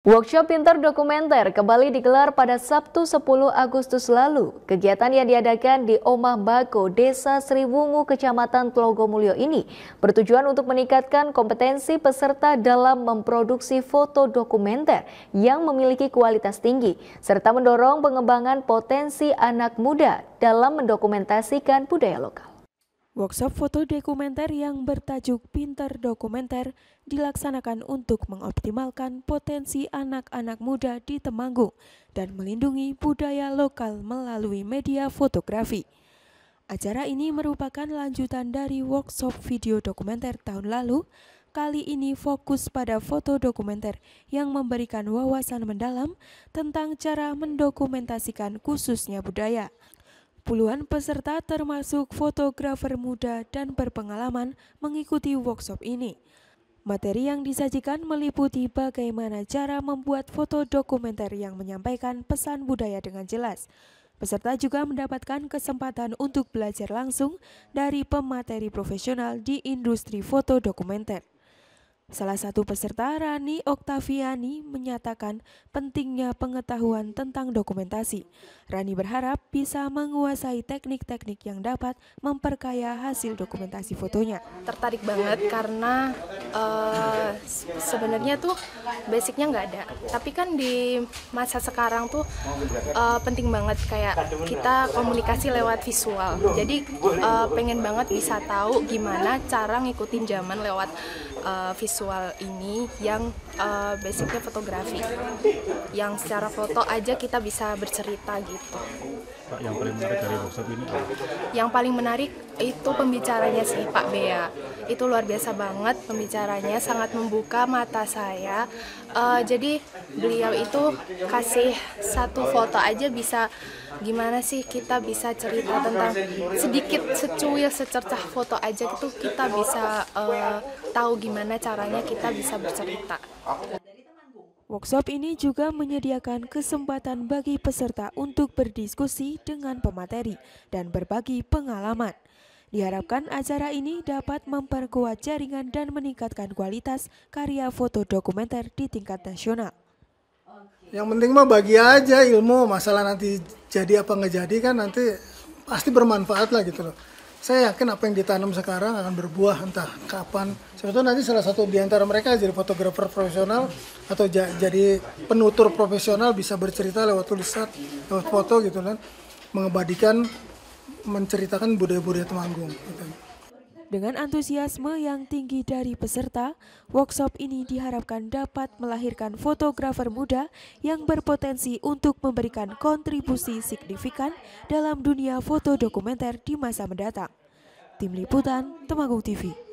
Workshop Pinter Dokumenter kembali digelar pada Sabtu 10 Agustus lalu. Kegiatan yang diadakan di Omah Bako, Desa Sriwungu, Kecamatan Tlogomulyo ini bertujuan untuk meningkatkan kompetensi peserta dalam memproduksi foto dokumenter yang memiliki kualitas tinggi, serta mendorong pengembangan potensi anak muda dalam mendokumentasikan budaya lokal. Workshop foto dokumenter yang bertajuk "Pinter Dokumenter dilaksanakan untuk mengoptimalkan potensi anak-anak muda di Temanggung dan melindungi budaya lokal melalui media fotografi. Acara ini merupakan lanjutan dari workshop video dokumenter tahun lalu, kali ini fokus pada foto dokumenter yang memberikan wawasan mendalam tentang cara mendokumentasikan khususnya budaya. Puluhan peserta termasuk fotografer muda dan berpengalaman mengikuti workshop ini. Materi yang disajikan meliputi bagaimana cara membuat foto dokumenter yang menyampaikan pesan budaya dengan jelas. Peserta juga mendapatkan kesempatan untuk belajar langsung dari pemateri profesional di industri foto dokumenter. Salah satu peserta Rani Oktaviani menyatakan pentingnya pengetahuan tentang dokumentasi. Rani berharap bisa menguasai teknik-teknik yang dapat memperkaya hasil dokumentasi fotonya. Tertarik banget karena uh, sebenarnya tuh basicnya nggak ada. Tapi kan di masa sekarang tuh uh, penting banget kayak kita komunikasi lewat visual. Jadi uh, pengen banget bisa tahu gimana cara ngikutin zaman lewat uh, visual visual ini yang uh, basicnya fotografi yang secara foto aja kita bisa bercerita gitu. Pak, yang paling menarik dari workshop ini? Apa? Yang paling menarik itu pembicaranya sih Pak Bea. Itu luar biasa banget pembicaranya, sangat membuka mata saya. Uh, jadi beliau itu kasih satu foto aja bisa gimana sih kita bisa cerita tentang sedikit secuil secercah foto aja itu kita bisa uh, tahu gimana caranya kita bisa bercerita. Workshop ini juga menyediakan kesempatan bagi peserta untuk berdiskusi dengan pemateri dan berbagi pengalaman. Diharapkan acara ini dapat memperkuat jaringan dan meningkatkan kualitas karya foto dokumenter di tingkat nasional. Yang penting mah bagi aja ilmu, masalah nanti jadi apa nggak kan nanti pasti bermanfaat lah gitu loh saya yakin apa yang ditanam sekarang akan berbuah entah kapan. Sebetulnya nanti salah satu di antara mereka jadi fotografer profesional atau jadi penutur profesional bisa bercerita lewat tulisan, lewat foto gitu kan, mengabadikan, menceritakan budaya-budaya Temanggung. Gitu. Dengan antusiasme yang tinggi dari peserta, workshop ini diharapkan dapat melahirkan fotografer muda yang berpotensi untuk memberikan kontribusi signifikan dalam dunia foto dokumenter di masa mendatang. Tim Liputan, Temanggung TV.